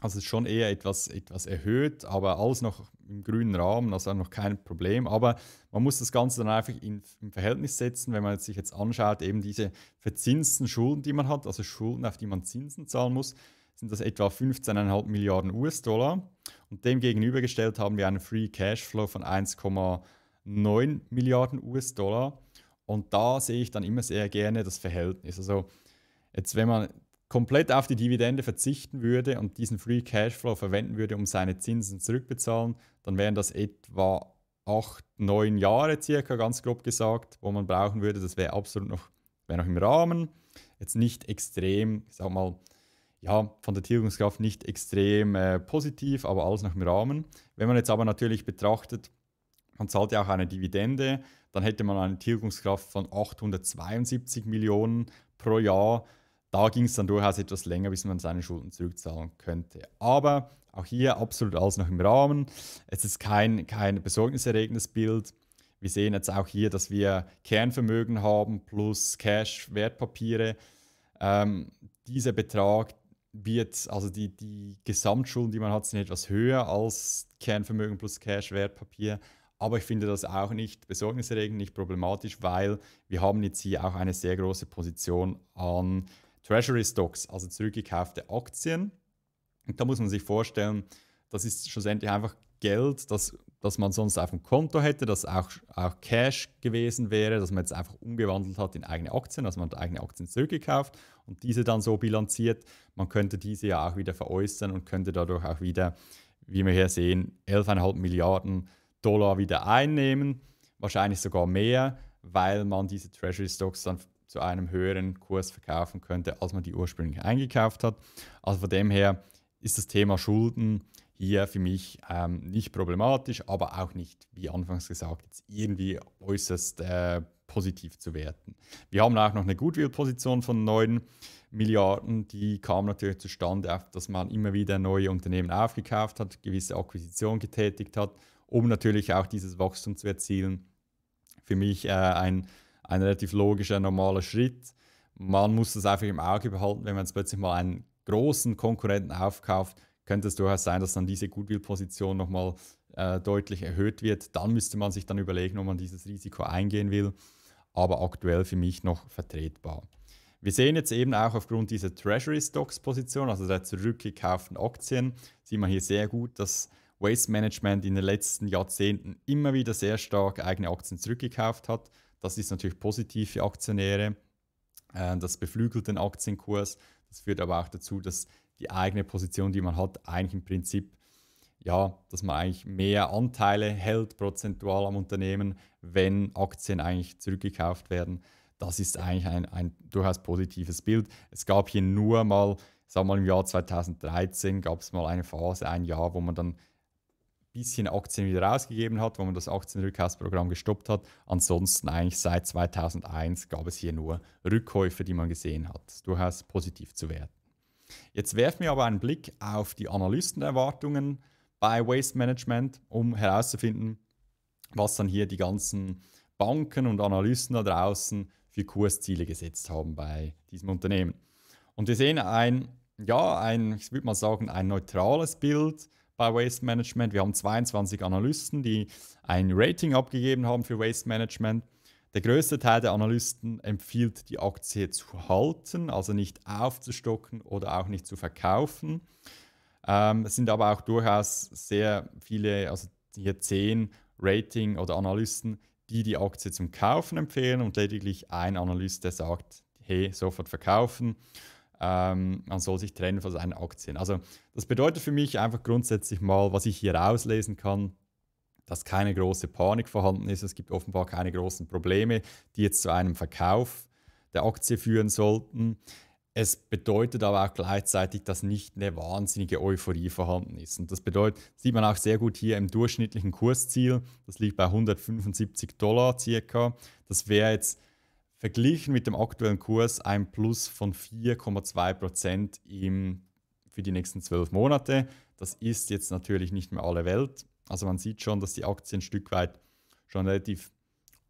Also schon eher etwas, etwas erhöht, aber alles noch im grünen Rahmen, also noch kein Problem. Aber man muss das Ganze dann einfach in, im Verhältnis setzen, wenn man sich jetzt anschaut, eben diese verzinsten Schulden, die man hat, also Schulden, auf die man Zinsen zahlen muss, sind das etwa 15,5 Milliarden US-Dollar. Und dem gegenübergestellt haben wir einen Free Cashflow von 1,9 Milliarden US-Dollar. Und da sehe ich dann immer sehr gerne das Verhältnis. Also jetzt, wenn man komplett auf die Dividende verzichten würde und diesen Free Cashflow verwenden würde, um seine Zinsen zurückbezahlen, dann wären das etwa acht, neun Jahre circa, ganz grob gesagt, wo man brauchen würde. Das wäre absolut noch, wär noch im Rahmen. Jetzt nicht extrem, ich sag mal, ja, von der Tilgungskraft nicht extrem äh, positiv, aber alles noch im Rahmen. Wenn man jetzt aber natürlich betrachtet, man zahlt ja auch eine Dividende, dann hätte man eine Tilgungskraft von 872 Millionen pro Jahr. Da ging es dann durchaus etwas länger, bis man seine Schulden zurückzahlen könnte. Aber auch hier absolut alles noch im Rahmen. Es ist kein, kein besorgniserregendes Bild. Wir sehen jetzt auch hier, dass wir Kernvermögen haben plus Cash, Wertpapiere. Ähm, dieser Betrag wird, also die, die Gesamtschulden, die man hat, sind etwas höher als Kernvermögen plus Cash, Wertpapier. Aber ich finde das auch nicht besorgniserregend, nicht problematisch, weil wir haben jetzt hier auch eine sehr große Position an Treasury Stocks, also zurückgekaufte Aktien. Und da muss man sich vorstellen, das ist schlussendlich einfach Geld, das, das man sonst auf dem Konto hätte, das auch, auch Cash gewesen wäre, das man jetzt einfach umgewandelt hat in eigene Aktien, also man hat eigene Aktien zurückgekauft und diese dann so bilanziert. Man könnte diese ja auch wieder veräußern und könnte dadurch auch wieder, wie wir hier sehen, 11,5 Milliarden Dollar wieder einnehmen, wahrscheinlich sogar mehr, weil man diese Treasury Stocks dann zu einem höheren Kurs verkaufen könnte, als man die ursprünglich eingekauft hat. Also von dem her ist das Thema Schulden hier für mich ähm, nicht problematisch, aber auch nicht, wie anfangs gesagt, jetzt irgendwie äußerst äh, positiv zu werten. Wir haben auch noch eine Goodwill-Position von 9 Milliarden, die kam natürlich zustande, dass man immer wieder neue Unternehmen aufgekauft hat, gewisse Akquisitionen getätigt hat, um natürlich auch dieses Wachstum zu erzielen. Für mich äh, ein ein relativ logischer, normaler Schritt. Man muss das einfach im Auge behalten, wenn man jetzt plötzlich mal einen großen Konkurrenten aufkauft, könnte es durchaus sein, dass dann diese Goodwill-Position nochmal äh, deutlich erhöht wird. Dann müsste man sich dann überlegen, ob man dieses Risiko eingehen will. Aber aktuell für mich noch vertretbar. Wir sehen jetzt eben auch aufgrund dieser Treasury Stocks Position, also der zurückgekauften Aktien, sieht man hier sehr gut, dass Waste Management in den letzten Jahrzehnten immer wieder sehr stark eigene Aktien zurückgekauft hat. Das ist natürlich positiv für Aktionäre. Ähm, das beflügelt den Aktienkurs. Das führt aber auch dazu, dass die eigene Position, die man hat, eigentlich im Prinzip, ja, dass man eigentlich mehr Anteile hält prozentual am Unternehmen, wenn Aktien eigentlich zurückgekauft werden. Das ist eigentlich ein, ein durchaus positives Bild. Es gab hier nur mal, sagen wir mal im Jahr 2013 gab es mal eine Phase, ein Jahr, wo man dann bisschen Aktien wieder rausgegeben hat, wo man das Aktienrückkaufsprogramm gestoppt hat. Ansonsten eigentlich seit 2001 gab es hier nur Rückkäufe, die man gesehen hat. Durchaus positiv zu werten. Jetzt werfen wir aber einen Blick auf die Analystenerwartungen bei Waste Management, um herauszufinden, was dann hier die ganzen Banken und Analysten da draußen für Kursziele gesetzt haben bei diesem Unternehmen. Und wir sehen ein, ja, ein, ich würde mal sagen, ein neutrales Bild bei Waste Management. Wir haben 22 Analysten, die ein Rating abgegeben haben für Waste Management. Der größte Teil der Analysten empfiehlt, die Aktie zu halten, also nicht aufzustocken oder auch nicht zu verkaufen. Ähm, es sind aber auch durchaus sehr viele, also hier zehn Rating- oder Analysten, die die Aktie zum Kaufen empfehlen und lediglich ein Analyst, der sagt, hey, sofort verkaufen ähm, man soll sich trennen von seinen Aktien. Also das bedeutet für mich einfach grundsätzlich mal, was ich hier rauslesen kann, dass keine große Panik vorhanden ist. Es gibt offenbar keine großen Probleme, die jetzt zu einem Verkauf der Aktie führen sollten. Es bedeutet aber auch gleichzeitig, dass nicht eine wahnsinnige Euphorie vorhanden ist. Und das bedeutet, sieht man auch sehr gut hier im durchschnittlichen Kursziel. Das liegt bei 175 Dollar circa. Das wäre jetzt Verglichen mit dem aktuellen Kurs ein Plus von 4,2% für die nächsten zwölf Monate. Das ist jetzt natürlich nicht mehr alle Welt. Also man sieht schon, dass die Aktie ein Stück weit schon relativ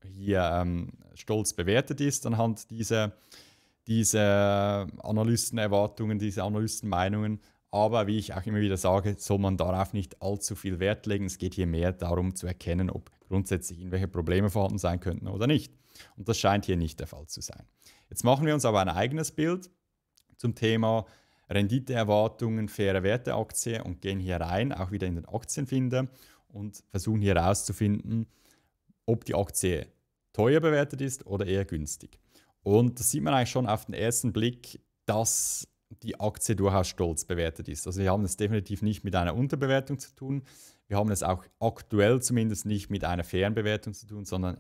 hier ähm, stolz bewertet ist anhand dieser, dieser Analystenerwartungen, dieser Analystenmeinungen. Aber wie ich auch immer wieder sage, soll man darauf nicht allzu viel Wert legen. Es geht hier mehr darum zu erkennen, ob grundsätzlich irgendwelche Probleme vorhanden sein könnten oder nicht. Und das scheint hier nicht der Fall zu sein. Jetzt machen wir uns aber ein eigenes Bild zum Thema Renditeerwartungen, faire Werteaktie und gehen hier rein, auch wieder in den Aktienfinder und versuchen hier herauszufinden, ob die Aktie teuer bewertet ist oder eher günstig. Und das sieht man eigentlich schon auf den ersten Blick, dass die Aktie durchaus stolz bewertet ist. Also wir haben es definitiv nicht mit einer Unterbewertung zu tun. Wir haben es auch aktuell zumindest nicht mit einer fairen Bewertung zu tun, sondern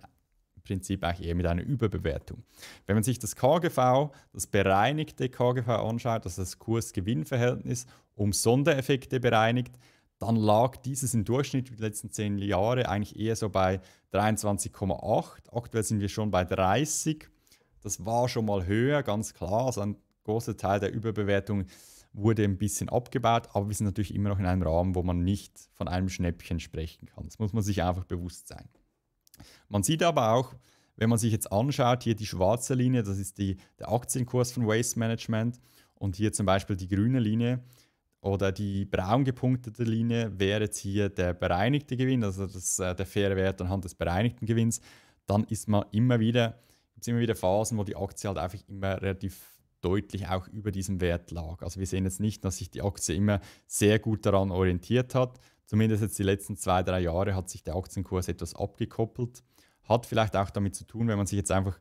Prinzip eigentlich eher mit einer Überbewertung. Wenn man sich das KGV, das bereinigte KGV anschaut, also das Kurs-Gewinn-Verhältnis um Sondereffekte bereinigt, dann lag dieses im Durchschnitt die letzten zehn Jahre eigentlich eher so bei 23,8. Aktuell sind wir schon bei 30. Das war schon mal höher, ganz klar. Also ein großer Teil der Überbewertung wurde ein bisschen abgebaut, aber wir sind natürlich immer noch in einem Rahmen, wo man nicht von einem Schnäppchen sprechen kann. Das muss man sich einfach bewusst sein. Man sieht aber auch, wenn man sich jetzt anschaut, hier die schwarze Linie, das ist die, der Aktienkurs von Waste Management und hier zum Beispiel die grüne Linie oder die braun gepunktete Linie wäre jetzt hier der bereinigte Gewinn, also das, äh, der faire Wert anhand des bereinigten Gewinns, dann ist man immer wieder, gibt es immer wieder Phasen, wo die Aktie halt einfach immer relativ deutlich auch über diesem Wert lag. Also wir sehen jetzt nicht, dass sich die Aktie immer sehr gut daran orientiert hat, Zumindest jetzt die letzten zwei, drei Jahre hat sich der Aktienkurs etwas abgekoppelt. Hat vielleicht auch damit zu tun, wenn man sich jetzt einfach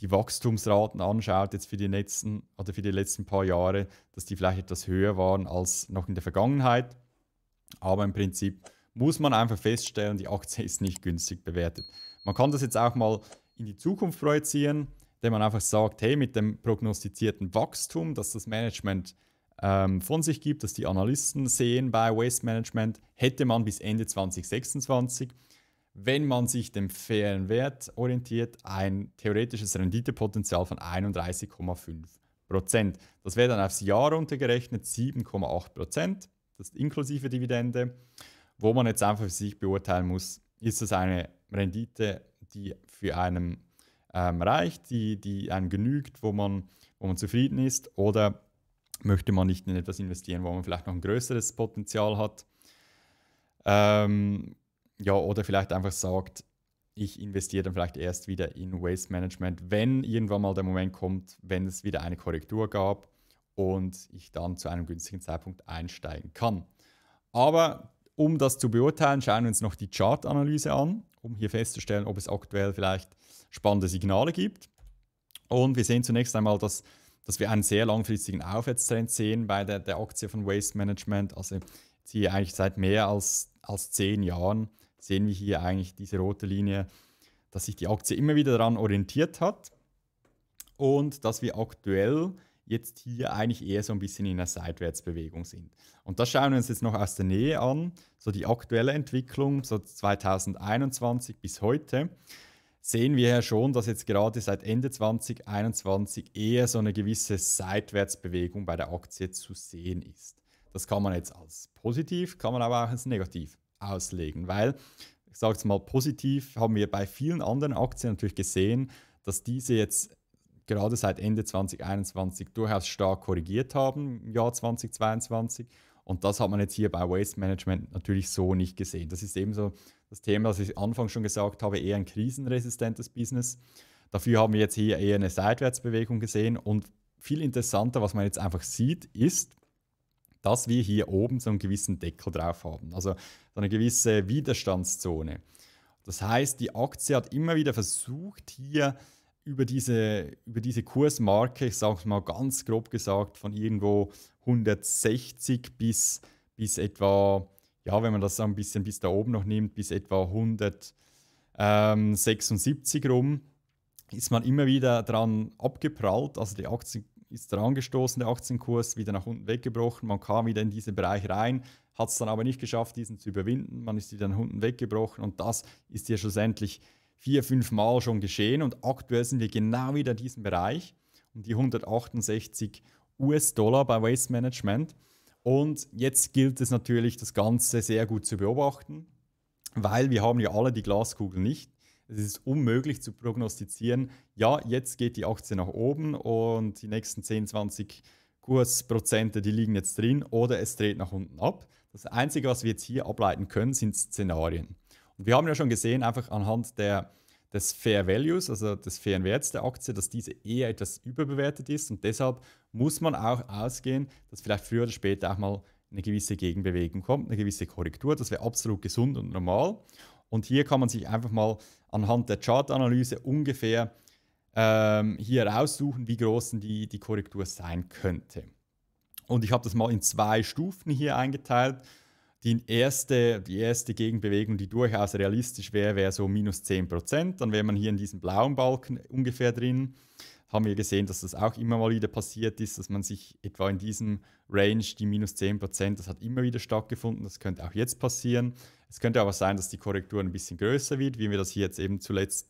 die Wachstumsraten anschaut, jetzt für die letzten oder für die letzten paar Jahre, dass die vielleicht etwas höher waren als noch in der Vergangenheit. Aber im Prinzip muss man einfach feststellen, die Aktie ist nicht günstig bewertet. Man kann das jetzt auch mal in die Zukunft projizieren, indem man einfach sagt, hey, mit dem prognostizierten Wachstum, dass das Management ähm, von sich gibt, dass die Analysten sehen bei Waste Management, hätte man bis Ende 2026, wenn man sich dem fairen Wert orientiert, ein theoretisches Renditepotenzial von 31,5 Prozent. Das wäre dann aufs Jahr runtergerechnet 7,8 Prozent, das ist inklusive Dividende, wo man jetzt einfach für sich beurteilen muss, ist das eine Rendite, die für einen ähm, reicht, die, die einem genügt, wo man, wo man zufrieden ist, oder möchte man nicht in etwas investieren, wo man vielleicht noch ein größeres Potenzial hat. Ähm, ja, oder vielleicht einfach sagt, ich investiere dann vielleicht erst wieder in Waste Management, wenn irgendwann mal der Moment kommt, wenn es wieder eine Korrektur gab und ich dann zu einem günstigen Zeitpunkt einsteigen kann. Aber um das zu beurteilen, schauen wir uns noch die Chart-Analyse an, um hier festzustellen, ob es aktuell vielleicht spannende Signale gibt. Und wir sehen zunächst einmal, dass dass wir einen sehr langfristigen Aufwärtstrend sehen bei der, der Aktie von Waste Management. Also hier eigentlich seit mehr als, als zehn Jahren sehen wir hier eigentlich diese rote Linie, dass sich die Aktie immer wieder daran orientiert hat und dass wir aktuell jetzt hier eigentlich eher so ein bisschen in einer Seitwärtsbewegung sind. Und das schauen wir uns jetzt noch aus der Nähe an, so die aktuelle Entwicklung, so 2021 bis heute sehen wir ja schon, dass jetzt gerade seit Ende 2021 eher so eine gewisse Seitwärtsbewegung bei der Aktie zu sehen ist. Das kann man jetzt als positiv, kann man aber auch als negativ auslegen, weil ich sage es mal positiv, haben wir bei vielen anderen Aktien natürlich gesehen, dass diese jetzt gerade seit Ende 2021 durchaus stark korrigiert haben im Jahr 2022. Und das hat man jetzt hier bei Waste Management natürlich so nicht gesehen. Das ist eben so das Thema, das ich Anfang schon gesagt habe, eher ein krisenresistentes Business. Dafür haben wir jetzt hier eher eine Seitwärtsbewegung gesehen und viel interessanter, was man jetzt einfach sieht, ist, dass wir hier oben so einen gewissen Deckel drauf haben, also so eine gewisse Widerstandszone. Das heißt, die Aktie hat immer wieder versucht, hier über diese, über diese Kursmarke, ich sage es mal ganz grob gesagt, von irgendwo 160 bis, bis etwa ja, wenn man das ein bisschen bis da oben noch nimmt, bis etwa 176 ähm, rum, ist man immer wieder dran abgeprallt. Also die Aktien ist dran gestoßen, der Aktienkurs wieder nach unten weggebrochen. Man kam wieder in diesen Bereich rein, hat es dann aber nicht geschafft, diesen zu überwinden. Man ist wieder nach unten weggebrochen und das ist hier schlussendlich vier, fünf Mal schon geschehen und aktuell sind wir genau wieder in diesem Bereich um die 168 US-Dollar bei Waste Management. Und jetzt gilt es natürlich, das Ganze sehr gut zu beobachten, weil wir haben ja alle die Glaskugel nicht. Es ist unmöglich zu prognostizieren, ja, jetzt geht die Aktie nach oben und die nächsten 10, 20 Kursprozente, die liegen jetzt drin oder es dreht nach unten ab. Das Einzige, was wir jetzt hier ableiten können, sind Szenarien. Und wir haben ja schon gesehen, einfach anhand der des Fair Values, also des fairen Werts der Aktie, dass diese eher etwas überbewertet ist. Und deshalb muss man auch ausgehen, dass vielleicht früher oder später auch mal eine gewisse Gegenbewegung kommt, eine gewisse Korrektur. Das wäre absolut gesund und normal. Und hier kann man sich einfach mal anhand der Chartanalyse ungefähr ähm, hier raussuchen, wie groß die, die Korrektur sein könnte. Und ich habe das mal in zwei Stufen hier eingeteilt. Die erste, die erste Gegenbewegung, die durchaus realistisch wäre, wäre so minus 10%. Dann wäre man hier in diesem blauen Balken ungefähr drin. Haben wir gesehen, dass das auch immer mal wieder passiert ist, dass man sich etwa in diesem Range, die minus 10%, das hat immer wieder stattgefunden. Das könnte auch jetzt passieren. Es könnte aber sein, dass die Korrektur ein bisschen größer wird, wie wir das hier jetzt eben zuletzt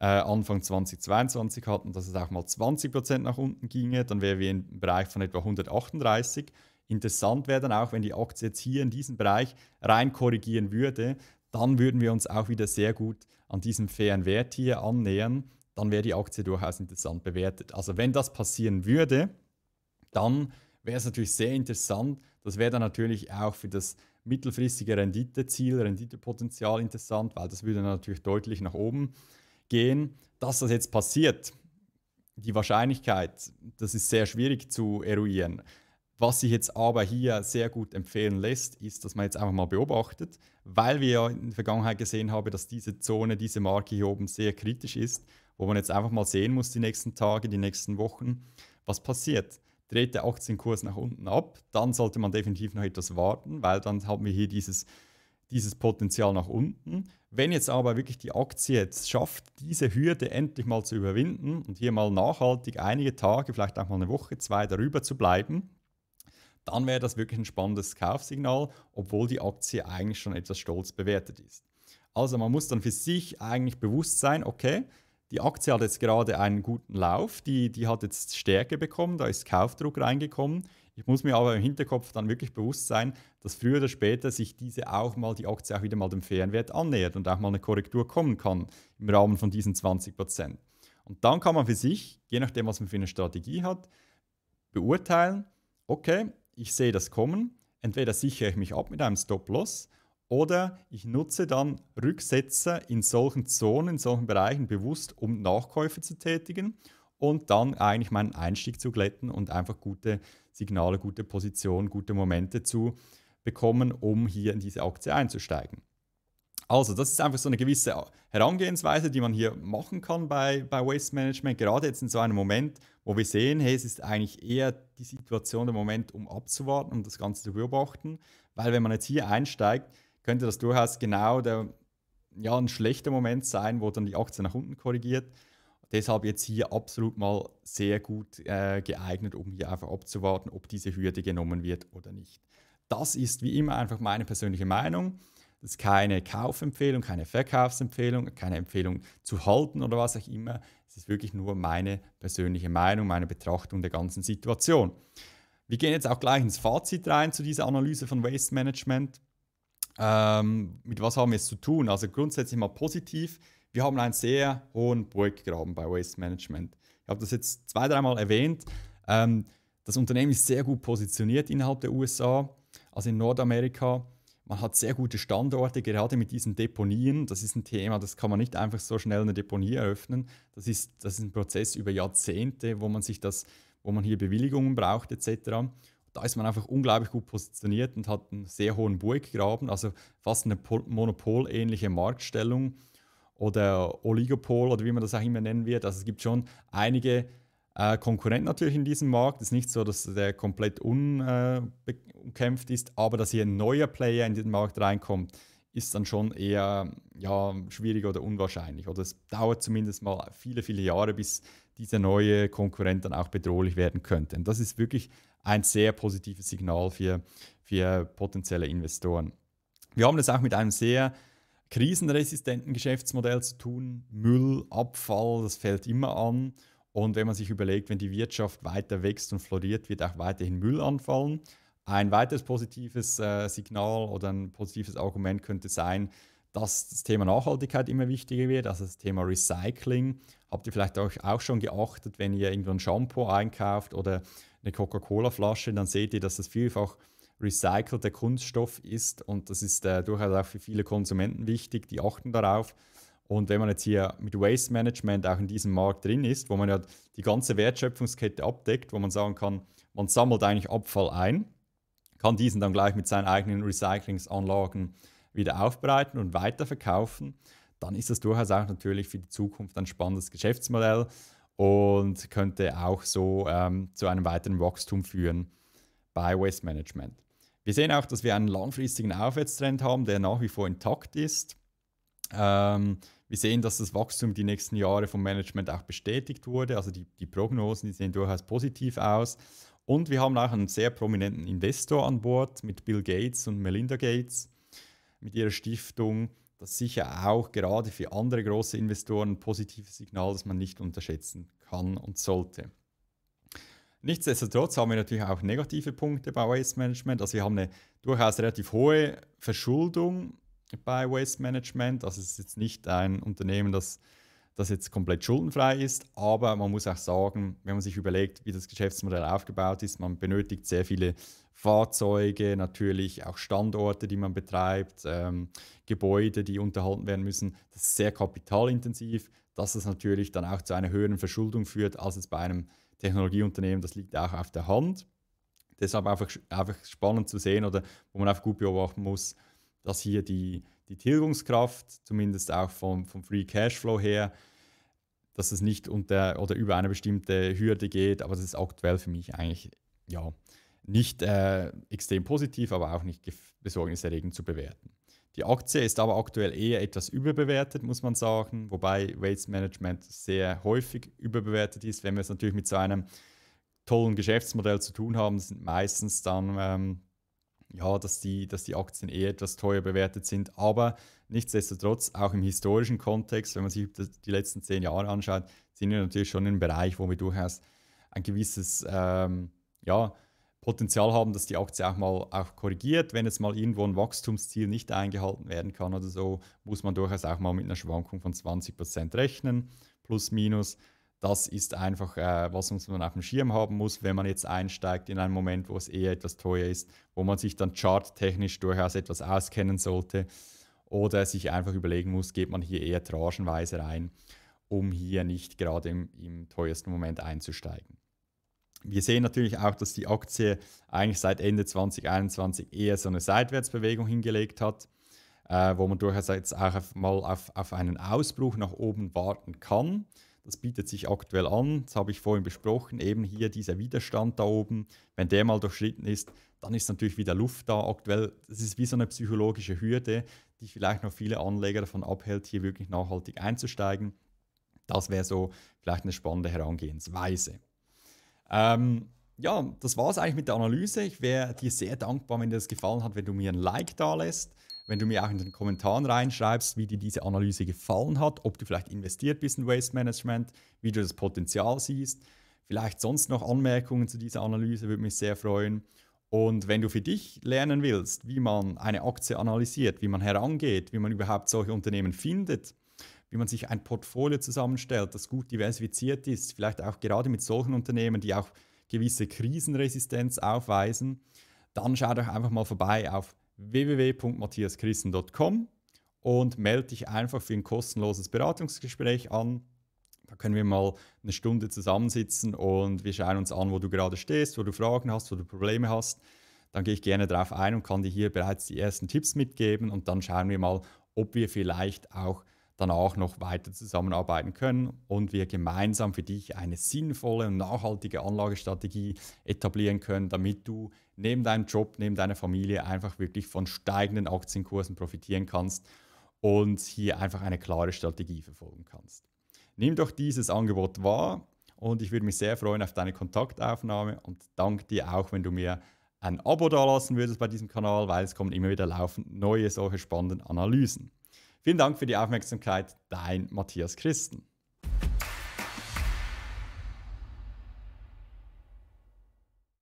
äh, Anfang 2022 hatten, dass es auch mal 20% nach unten ginge. Dann wären wir im Bereich von etwa 138. Interessant wäre dann auch, wenn die Aktie jetzt hier in diesen Bereich rein korrigieren würde, dann würden wir uns auch wieder sehr gut an diesem fairen Wert hier annähern. Dann wäre die Aktie durchaus interessant bewertet. Also wenn das passieren würde, dann wäre es natürlich sehr interessant. Das wäre dann natürlich auch für das mittelfristige Renditeziel, Renditepotenzial interessant, weil das würde natürlich deutlich nach oben gehen. Dass das jetzt passiert, die Wahrscheinlichkeit, das ist sehr schwierig zu eruieren. Was sich jetzt aber hier sehr gut empfehlen lässt, ist, dass man jetzt einfach mal beobachtet, weil wir ja in der Vergangenheit gesehen haben, dass diese Zone, diese Marke hier oben sehr kritisch ist, wo man jetzt einfach mal sehen muss, die nächsten Tage, die nächsten Wochen, was passiert. Dreht der Aktienkurs nach unten ab, dann sollte man definitiv noch etwas warten, weil dann haben wir hier dieses dieses Potenzial nach unten. Wenn jetzt aber wirklich die Aktie jetzt schafft, diese Hürde endlich mal zu überwinden und hier mal nachhaltig einige Tage, vielleicht auch mal eine Woche, zwei darüber zu bleiben, dann wäre das wirklich ein spannendes Kaufsignal, obwohl die Aktie eigentlich schon etwas stolz bewertet ist. Also man muss dann für sich eigentlich bewusst sein, okay, die Aktie hat jetzt gerade einen guten Lauf, die, die hat jetzt Stärke bekommen, da ist Kaufdruck reingekommen. Ich muss mir aber im Hinterkopf dann wirklich bewusst sein, dass früher oder später sich diese auch mal, die Aktie auch wieder mal dem fairen Wert annähert und auch mal eine Korrektur kommen kann im Rahmen von diesen 20 Und dann kann man für sich, je nachdem, was man für eine Strategie hat, beurteilen, okay, ich sehe das kommen, entweder sichere ich mich ab mit einem Stop-Loss oder ich nutze dann Rücksetzer in solchen Zonen, in solchen Bereichen bewusst, um Nachkäufe zu tätigen und dann eigentlich meinen Einstieg zu glätten und einfach gute Signale, gute Positionen, gute Momente zu bekommen, um hier in diese Aktie einzusteigen. Also, das ist einfach so eine gewisse Herangehensweise, die man hier machen kann bei, bei Waste Management, gerade jetzt in so einem Moment, wo wir sehen, hey, es ist eigentlich eher die Situation im Moment, um abzuwarten, um das Ganze zu beobachten, weil wenn man jetzt hier einsteigt, könnte das durchaus genau der, ja, ein schlechter Moment sein, wo dann die Aktie nach unten korrigiert. Deshalb jetzt hier absolut mal sehr gut äh, geeignet, um hier einfach abzuwarten, ob diese Hürde genommen wird oder nicht. Das ist wie immer einfach meine persönliche Meinung. Das ist keine Kaufempfehlung, keine Verkaufsempfehlung, keine Empfehlung zu halten oder was auch immer. Es ist wirklich nur meine persönliche Meinung, meine Betrachtung der ganzen Situation. Wir gehen jetzt auch gleich ins Fazit rein zu dieser Analyse von Waste Management. Ähm, mit was haben wir es zu tun? Also grundsätzlich mal positiv. Wir haben einen sehr hohen Burggraben bei Waste Management. Ich habe das jetzt zwei, dreimal erwähnt. Ähm, das Unternehmen ist sehr gut positioniert innerhalb der USA, also in Nordamerika. Man hat sehr gute Standorte, gerade mit diesen Deponien. Das ist ein Thema, das kann man nicht einfach so schnell eine Deponie eröffnen. Das ist, das ist ein Prozess über Jahrzehnte, wo man sich das, wo man hier Bewilligungen braucht etc. Da ist man einfach unglaublich gut positioniert und hat einen sehr hohen Burggraben, also fast eine monopolähnliche Marktstellung oder Oligopol oder wie man das auch immer nennen wird. Also es gibt schon einige äh, Konkurrent natürlich in diesem Markt. Es ist nicht so, dass der komplett unbekämpft äh, ist, aber dass hier ein neuer Player in den Markt reinkommt, ist dann schon eher ja, schwierig oder unwahrscheinlich. Oder es dauert zumindest mal viele, viele Jahre, bis dieser neue Konkurrent dann auch bedrohlich werden könnte. Und das ist wirklich ein sehr positives Signal für, für potenzielle Investoren. Wir haben das auch mit einem sehr krisenresistenten Geschäftsmodell zu tun. Müll, Abfall, das fällt immer an. Und wenn man sich überlegt, wenn die Wirtschaft weiter wächst und floriert, wird auch weiterhin Müll anfallen. Ein weiteres positives äh, Signal oder ein positives Argument könnte sein, dass das Thema Nachhaltigkeit immer wichtiger wird, also das Thema Recycling. Habt ihr vielleicht auch, auch schon geachtet, wenn ihr irgendwo ein Shampoo einkauft oder eine Coca-Cola-Flasche, dann seht ihr, dass das vielfach recycelter Kunststoff ist und das ist äh, durchaus auch für viele Konsumenten wichtig, die achten darauf. Und wenn man jetzt hier mit Waste Management auch in diesem Markt drin ist, wo man ja die ganze Wertschöpfungskette abdeckt, wo man sagen kann, man sammelt eigentlich Abfall ein, kann diesen dann gleich mit seinen eigenen Recyclingsanlagen wieder aufbereiten und weiterverkaufen, dann ist das durchaus auch natürlich für die Zukunft ein spannendes Geschäftsmodell und könnte auch so ähm, zu einem weiteren Wachstum führen bei Waste Management. Wir sehen auch, dass wir einen langfristigen Aufwärtstrend haben, der nach wie vor intakt ist. Ähm, wir sehen, dass das Wachstum die nächsten Jahre vom Management auch bestätigt wurde. Also die, die Prognosen, die sehen durchaus positiv aus. Und wir haben auch einen sehr prominenten Investor an Bord mit Bill Gates und Melinda Gates mit ihrer Stiftung. Das ist sicher auch gerade für andere große Investoren ein positives Signal, das man nicht unterschätzen kann und sollte. Nichtsdestotrotz haben wir natürlich auch negative Punkte bei Waste Management. Also wir haben eine durchaus relativ hohe Verschuldung bei Waste Management. Also es ist jetzt nicht ein Unternehmen, das, das jetzt komplett schuldenfrei ist, aber man muss auch sagen, wenn man sich überlegt, wie das Geschäftsmodell aufgebaut ist, man benötigt sehr viele Fahrzeuge, natürlich auch Standorte, die man betreibt, ähm, Gebäude, die unterhalten werden müssen. Das ist sehr kapitalintensiv, dass es natürlich dann auch zu einer höheren Verschuldung führt als jetzt bei einem Technologieunternehmen. Das liegt auch auf der Hand. Deshalb einfach, einfach spannend zu sehen oder wo man auch gut beobachten muss, dass hier die, die Tilgungskraft, zumindest auch vom, vom Free Cashflow her, dass es nicht unter oder über eine bestimmte Hürde geht, aber das ist aktuell für mich eigentlich ja nicht äh, extrem positiv, aber auch nicht besorgniserregend zu bewerten. Die Aktie ist aber aktuell eher etwas überbewertet, muss man sagen, wobei Waste Management sehr häufig überbewertet ist. Wenn wir es natürlich mit so einem tollen Geschäftsmodell zu tun haben, sind meistens dann ähm, ja, dass die, dass die Aktien eher etwas teuer bewertet sind. Aber nichtsdestotrotz, auch im historischen Kontext, wenn man sich die letzten zehn Jahre anschaut, sind wir natürlich schon in einem Bereich, wo wir durchaus ein gewisses ähm, ja, Potenzial haben, dass die Aktie auch mal auch korrigiert. Wenn jetzt mal irgendwo ein Wachstumsziel nicht eingehalten werden kann oder so, muss man durchaus auch mal mit einer Schwankung von 20% rechnen, plus minus das ist einfach, äh, was man auf dem Schirm haben muss, wenn man jetzt einsteigt in einen Moment, wo es eher etwas teuer ist, wo man sich dann charttechnisch durchaus etwas auskennen sollte oder sich einfach überlegen muss, geht man hier eher tranchenweise rein, um hier nicht gerade im, im teuersten Moment einzusteigen. Wir sehen natürlich auch, dass die Aktie eigentlich seit Ende 2021 eher so eine Seitwärtsbewegung hingelegt hat, äh, wo man durchaus jetzt auch auf, mal auf, auf einen Ausbruch nach oben warten kann. Das bietet sich aktuell an, das habe ich vorhin besprochen, eben hier dieser Widerstand da oben, wenn der mal durchschritten ist, dann ist natürlich wieder Luft da. Aktuell, das ist wie so eine psychologische Hürde, die vielleicht noch viele Anleger davon abhält, hier wirklich nachhaltig einzusteigen. Das wäre so vielleicht eine spannende Herangehensweise. Ähm, ja, das war es eigentlich mit der Analyse. Ich wäre dir sehr dankbar, wenn dir das gefallen hat, wenn du mir ein Like da lässt wenn du mir auch in den Kommentaren reinschreibst, wie dir diese Analyse gefallen hat, ob du vielleicht investiert bist in Waste Management, wie du das Potenzial siehst, vielleicht sonst noch Anmerkungen zu dieser Analyse, würde mich sehr freuen. Und wenn du für dich lernen willst, wie man eine Aktie analysiert, wie man herangeht, wie man überhaupt solche Unternehmen findet, wie man sich ein Portfolio zusammenstellt, das gut diversifiziert ist, vielleicht auch gerade mit solchen Unternehmen, die auch gewisse Krisenresistenz aufweisen, dann schau doch einfach mal vorbei auf www.matthiaschristen.com und melde dich einfach für ein kostenloses Beratungsgespräch an. Da können wir mal eine Stunde zusammensitzen und wir schauen uns an, wo du gerade stehst, wo du Fragen hast, wo du Probleme hast. Dann gehe ich gerne darauf ein und kann dir hier bereits die ersten Tipps mitgeben und dann schauen wir mal, ob wir vielleicht auch danach noch weiter zusammenarbeiten können und wir gemeinsam für dich eine sinnvolle und nachhaltige Anlagestrategie etablieren können, damit du neben deinem Job, neben deiner Familie einfach wirklich von steigenden Aktienkursen profitieren kannst und hier einfach eine klare Strategie verfolgen kannst. Nimm doch dieses Angebot wahr und ich würde mich sehr freuen auf deine Kontaktaufnahme und danke dir auch, wenn du mir ein Abo da lassen würdest bei diesem Kanal, weil es kommen immer wieder laufend neue solche spannenden Analysen. Vielen Dank für die Aufmerksamkeit, dein Matthias Christen.